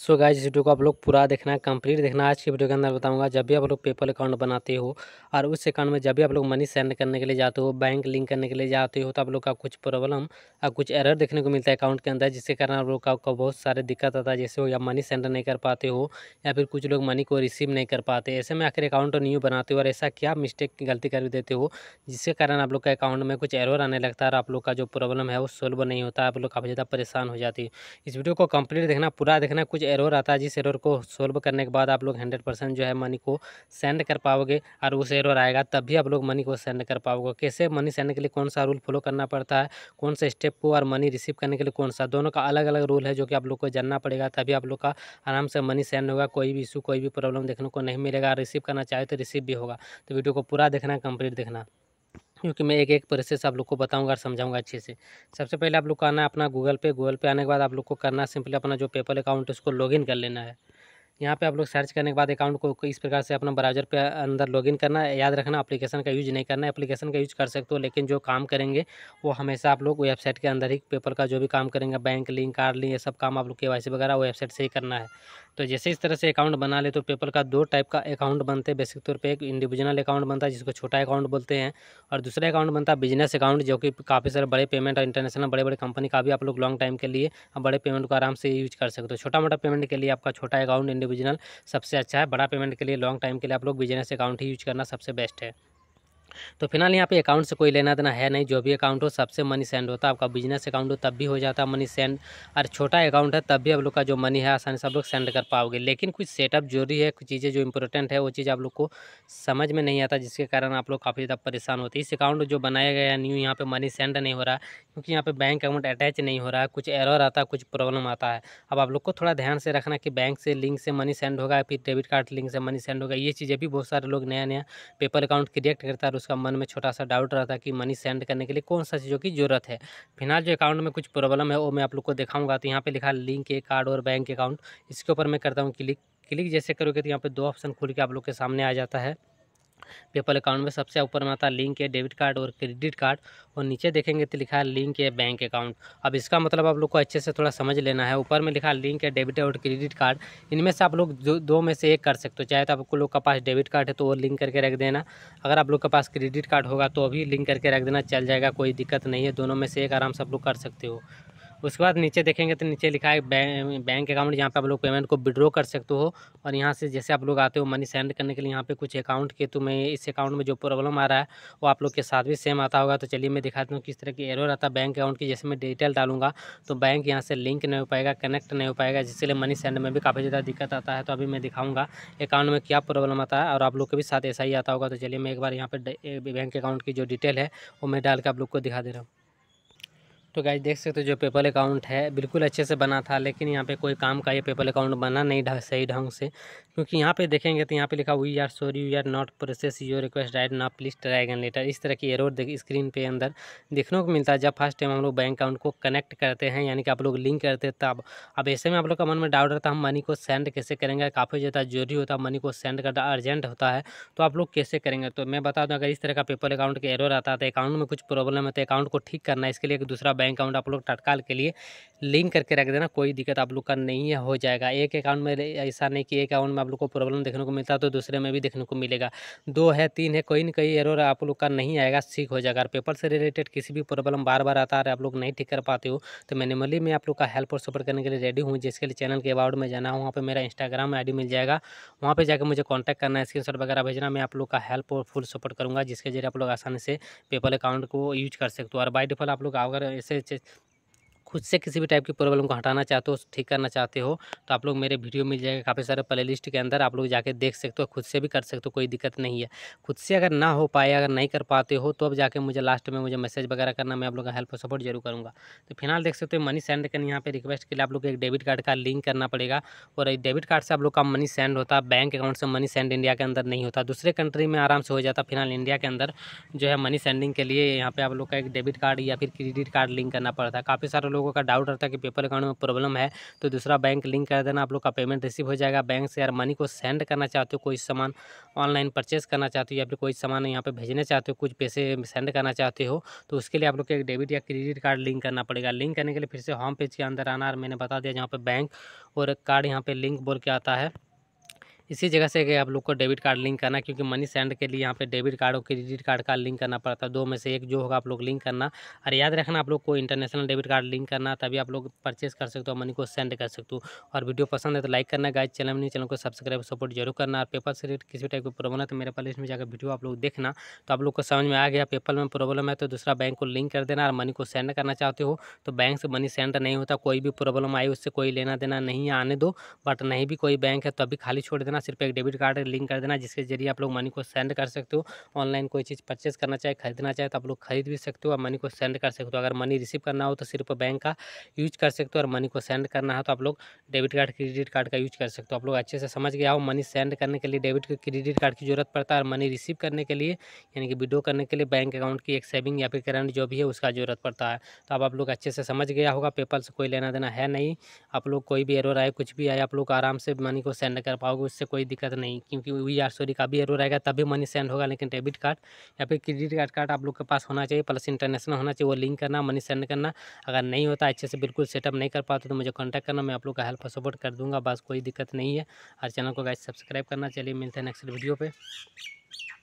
so guys इस video को आप लोग पूरा देखना है कंप्लीट देखना है आज की वीडियो के अंदर बताऊंगा जब भी आप लोग पेपल अकाउंट बनाते हो और उस अकाउंट में जब भी आप लोग मनी सेंड करने के लिए जाते हो बैंक लिंक करने के लिए जाते हो तो आप लोग का कुछ प्रॉब्लम और कुछ एरर देखने को मिलता है अकाउंट के अंदर जिसके कारण आप लोग का बहुत सारे दिक्कत आता है जैसे हो या मनी सेंड नहीं कर पाते हो या फिर कुछ लोग मनी को रिसीव नहीं कर पाते ऐसे में आखिर अकाउंट न्यू बनाते हो और ऐसा क्या मिस्टेक गलती कर देते हो जिसके कारण आप लोग का अकाउंट में कुछ एरर आने लगता है और आप लोग का जो प्रॉब्लम है वो सोल्व नहीं होता आप लोग काफ़ी ज़्यादा परेशान हो जाती है इस वीडियो को कम्प्लीट देखना पूरा देखना कुछ एरर आता है जिस एरर को सोल्व करने के बाद आप लोग हंड्रेड परसेंट जो है मनी को सेंड कर पाओगे और उस एरर आएगा तब भी आप लोग मनी को सेंड कर पाओगे कैसे मनी सेंड के लिए कौन सा रूल फॉलो करना पड़ता है कौन से स्टेप को और मनी रिसीव करने के लिए कौन सा दोनों का अलग अलग रूल है जो कि आप लोग को जानना पड़ेगा तभी आप लोग का आराम से मनी सेंड होगा कोई भी इशू कोई भी प्रॉब्लम देखने को नहीं मिलेगा रिसीव करना चाहे तो रिसीव भी होगा तो वीडियो को पूरा देखना कंप्लीट देखना क्योंकि मैं एक एक प्रोसेस आप लोग को बताऊंगा और समझाऊंगा अच्छे से सबसे पहले आप लोग को आना अपना गूगल पे गूगल पे आने के बाद आप लोग को करना सिंपली अपना जो पेपल अकाउंट है उसको लॉगिन कर लेना है यहाँ पे आप लोग सर्च करने के बाद अकाउंट को इस प्रकार से अपना ब्राउजर पे अंदर लॉगिन करना याद रखना एप्लीकेशन का यूज़ नहीं करना है एप्लीकेशन का यूज़ कर सकते हो लेकिन जो काम करेंगे वो हमेशा आप लोग वेबसाइट के अंदर ही पेपर का जो भी काम करेंगे बैंक लिंक कार्ड लिंक ये सब काम आप लोग के वगैरह वेबसाइट से ही करना है तो जैसे इस तरह से अकाउंट बना ले तो पेपर का दो टाइप का अकाउंट बनते हैं बेसिक तौर पर एक इंडिविजुअल अकाउंट बनता है जिसको छोटा अकाउंट बोलते हैं और दूसरा अकाउंट बनता है बिजनेस अकाउंट जो कि काफ़ी सारे बड़े पेमेंट और इंटरनेशनल बड़े बड़े कंपनी का भी आप लोग लॉन्ग टाइम के लिए बड़े पेमेंट को आराम से यूज कर सकते हो छोटा मोटा पेमेंट के लिए आपका छोटा अकाउंट ओरिजिनल सबसे अच्छा है बड़ा पेमेंट के लिए लॉन्ग टाइम के लिए आप लोग बिजनेस अकाउंट ही यूज करना सबसे बेस्ट है तो फिलहाल यहाँ पे अकाउंट से कोई लेना देना है नहीं जो भी अकाउंट हो सबसे मनी सेंड होता है आपका बिजनेस अकाउंट हो तब भी हो जाता है मनी सेंड और छोटा अकाउंट है तब भी आप लोग का जो मनी है आसानी से आप लोग सेंड कर पाओगे लेकिन कुछ सेटअप जरूरी है कुछ चीज़ें जो इंपॉर्टेंट है वो चीज़ आप लोग को समझ में नहीं आता जिसके कारण आप लोग काफ़ी ज़्यादा परेशान होते इस अकाउंट जो बनाया गया है न्यू यहाँ पर मनी सेंड नहीं हो रहा क्योंकि यहाँ पर बैंक अकाउंट अटैच नहीं हो रहा है कुछ एरर आता है कुछ प्रॉब्लम आता है अब आप लोग को थोड़ा ध्यान से रखना कि बैंक से लिंक से मनी सेंड होगा फिर डेबिट कार्ड लिंक से मनी सेंड होगा ये चीज़ें भी बहुत सारे लोग नया नया पेपर अकाउंट क्रिएट करता है उसका मन में छोटा सा डाउट रहा था कि मनी सेंड करने के लिए कौन सा चीज़ों की ज़रूरत है फिलहाल जो अकाउंट में कुछ प्रॉब्लम है वो मैं आप लोग को दिखाऊंगा तो यहाँ पे लिखा लिंक ए कार्ड और बैंक अकाउंट इसके ऊपर मैं करता हूँ क्लिक क्लिक जैसे करोगे तो यहाँ पे दो ऑप्शन खुल के आप लोग के सामने आ जाता है पेपल अकाउंट में सबसे ऊपर में आता लिंक है डेबिट कार्ड और क्रेडिट कार्ड और नीचे देखेंगे तो लिखा है लिंक है बैंक अकाउंट अब इसका मतलब आप लोग को अच्छे से थोड़ा समझ लेना है ऊपर में लिखा लिंक है डेबिट और क्रेडिट कार्ड इनमें से आप लोग दो में से एक कर सकते हो चाहे तो आपको लोग का पास डेबिट कार्ड है तो वो लिंक करके रख देना अगर आप लोग के पास क्रेडिट कार्ड होगा तो अभी लिंक करके रख देना चल जाएगा कोई दिक्कत नहीं है दोनों में से एक आराम से आप लोग कर सकते हो उसके बाद नीचे देखेंगे तो नीचे लिखा है बैंक बैंक अकाउंट यहाँ पे आप लोग पेमेंट को विड्रॉ कर सकते हो और यहाँ से जैसे आप लोग आते हो मनी सेंड करने के लिए यहाँ पे कुछ अकाउंट के तो मैं इस अकाउंट में जो प्रॉब्लम आ रहा है वो आप लोग के साथ भी सेम आता होगा तो चलिए मैं दिखाता हूँ किस तरह की एरर आता है बैंक अकाउंट की जैसे मैं डिटेल डालूंगा तो बैंक यहाँ से लिंक नहीं हो पाएगा कनेक्ट नहीं हो पाएगा जिसके मनी सेंड में भी काफ़ी ज़्यादा दिक्कत आता है तो अभी मैं दिखाऊँगा अकाउंट में क्या प्रॉब्लम आता है और आप लोग के भी साथ ऐसा ही आता होगा तो चलिए मैं एक बार यहाँ पर बैंक अकाउंट की जो डिटेल है वो मैं डाल के आप लोग को दिखा दे रहा हूँ तो गाइज देख सकते हो जो पेपल अकाउंट है बिल्कुल अच्छे से बना था लेकिन यहाँ पे कोई काम का ये पेपल अकाउंट बना नहीं ढंग सही ढंग से क्योंकि यहाँ पे देखेंगे तो यहाँ पे लिखा we are sorry we are not process your request right not please try again later इस तरह की एरोड स्क्रीन पे अंदर देखने को मिलता है जब फर्स्ट टाइम हम लोग बैंक अकाउंट को कनेक्ट करते हैं यानी कि आप लोग लिंक करते हैं तब अब ऐसे में आप लोग का मन में डाउट रहता है हम मनी को सेंड कैसे करेंगे काफ़ी ज़्यादा जरूरी होता है मनी को सेंड करना अर्जेंट होता है तो आप लोग कैसे करेंगे तो मैं बता दूँ अगर इस तरह का पेपल अकाउंट के एरोर आता है तो अकाउंट में कुछ प्रॉब्लम है तो अकाउंट को ठीक करना इसके लिए एक दूसरा बैंक बैंक अकाउंट आप लोग तत्काल के लिए लिंक करके रख देना कोई दिक्कत आप लोग का नहीं है हो जाएगा एक अकाउंट में ऐसा नहीं कि एक अकाउंट में आप लोग को प्रॉब्लम देखने को मिलता है तो दूसरे में भी देखने को मिलेगा दो है तीन है कोई ना कोई एरर आप लोग का नहीं आएगा ठीक हो जाएगा पेपर से रिलेटेड किसी भी प्रॉब्लम बार बार आता है आप लोग नहीं ठीक कर पाते हो तो मिनिमली मैं आप लोग का हेल्प और सपोर्ट करने के लिए रेडी हूँ जिसके लिए चैनल के अबाउट में जाना हो वहाँ पर मेरा इंस्टाग्राम आई मिल जाएगा वहाँ पर जाकर मुझे कॉन्टैक्ट करना है स्क्रीन वगैरह भेजना मैं आप लोग का हेल्प और फुल सपोर्ट करूँगा जिसके जरिए आप लोग आसानी से पेपर अकाउंट को यूज कर सकते हो और बाई डिफॉल्ट आप लोग अगर 这。的。खुद से किसी भी टाइप की प्रॉब्लम को हटाना चाहते हो ठीक करना चाहते हो तो आप लोग मेरे वीडियो मिल जाएगा काफ़ी सारे प्ले लिस्ट के अंदर आप लोग जाके देख सकते हो खुद से भी कर सकते हो कोई दिक्कत नहीं है खुद से अगर ना हो पाए अगर नहीं कर पाते हो तो अब जाके मुझे लास्ट में मुझे मैसेज वगैरह करना मैं आप लोग का हेल्प और सपोर्ट जरूर करूँगा तो फिलहाल देख सकते हो मनी सेंड करने यहाँ पर रिक्वेस्ट के लिए आप लोग एक डेबिट कार्ड का लिंक करना पड़ेगा और डेबिट कार्ड से आप लोग का मनी सेंड होता है बैंक अकाउंट से मनी सेंड इंडिया के अंदर नहीं होता दूसरे कंट्री में आराम से हो जाता फिलहाल इंडिया के अंदर जो है मनी सेंडिंग के लिए यहाँ पर आप लोग का एक डेबिट कार्ड या फिर क्रेडिट कार्ड लिंक करना पड़ता है काफ़ी सारे लोग लोगों का डाउट रहता है कि पेपर अकाउंट में प्रॉब्लम है तो दूसरा बैंक लिंक कर देना आप लोग का पेमेंट रिसीव हो जाएगा बैंक से यार मनी को सेंड करना चाहते हो कोई सामान ऑनलाइन परचेस करना चाहते हो या फिर कोई सामान यहाँ पर भेजना चाहते हो कुछ पैसे सेंड करना चाहते हो तो उसके लिए आप लोग को एक डेबिट या क्रेडिट कार्ड लिंक करना पड़ेगा लिंक करने के लिए फिर से होम पेज के अंदर आना और मैंने बता दिया जहाँ पर बैंक और कार्ड यहाँ पर लिंक बोल के आता है इसी जगह से आप लोग को डेबिट कार्ड लिंक करना क्योंकि मनी सेंड के लिए यहाँ पे डेबिट कार्ड और क्रेडिट कार्ड का लिंक करना पड़ता है दो में से एक जो होगा आप लोग लिंक करना और याद रखना आप लोग को इंटरनेशनल डेबिट कार्ड लिंक करना तभी आप लोग परचेस कर सकते हो मनी को सेंड कर सकते हो और वीडियो पसंद है तो लाइक करना गाइड चैनल में चैनल को सब्सक्राइब सपोर्ट जरूर करना और पेपर से रेट किसी टाइप की प्रॉब्लम है तो मेरे पास में जाकर वीडियो आप लोग देखना तो आप लोग को समझ में आ गया पेपर में प्रॉब्लम है तो दूसरा बैंक को लिंक कर देना और मनी को सेंड करना चाहते हो तो बैंक से मनी सेंड नहीं होता कोई भी प्रॉब्लम आई उससे कोई लेना देना नहीं आने दो बट नहीं भी कोई बैंक है तो अभी खाली छोड़ देना करना सिर्फ एक डेबिट कार्ड लिंक कर देना जिसके जरिए आप लोग मनी को सेंड कर सकते हो ऑनलाइन कोई चीज़ परचेस करना चाहे खरीदना चाहे तो आप लोग खरीद भी सकते हो और मनी को सेंड कर सकते हो अगर मनी रिसीव करना हो तो सिर्फ बैंक का यूज कर सकते हो और मनी को सेंड करना हो तो आप लोग डेबिट कार्ड क्रेडिट कार्ड का यूज कर सकते हो आप लोग अच्छे से समझ गया हो मनी सेंड करने के लिए डेबिट क्रेडिट कार्ड की जरूरत पड़ता है और मनी रिसीव करने के लिए यानी कि विड्रो करने के लिए बैंक अकाउंट की एक सेविंग या फिर करंट जो भी है उसका जरूरत पड़ता है तो अब आप लोग अच्छे से समझ गया होगा पेपर से कोई लेना देना है नहीं आप लोग कोई भी एरर आए कुछ भी आए आप लोग आराम से मनी को सेंड कर पाओगे उससे कोई दिक्कत नहीं क्योंकि वी आर सॉरी का भी एरो रहेगा तभी मनी सेंड होगा लेकिन डेबिट कार्ड या फिर क्रेडिट कार्ड कार्ड आप लोग के पास होना चाहिए प्लस इंटरनेशनल होना चाहिए वो लिंक करना मनी सेंड करना अगर नहीं होता अच्छे से बिल्कुल सेटअप नहीं कर पाते तो मुझे कॉन्टैक्ट करना मैं आप लोग का हेल्प सपोर्ट कर दूँगा बस कोई दिक्कत नहीं है और चैनल को गाइज सब्सक्राइब करना चलिए मिलते हैं नेक्स्ट वीडियो पर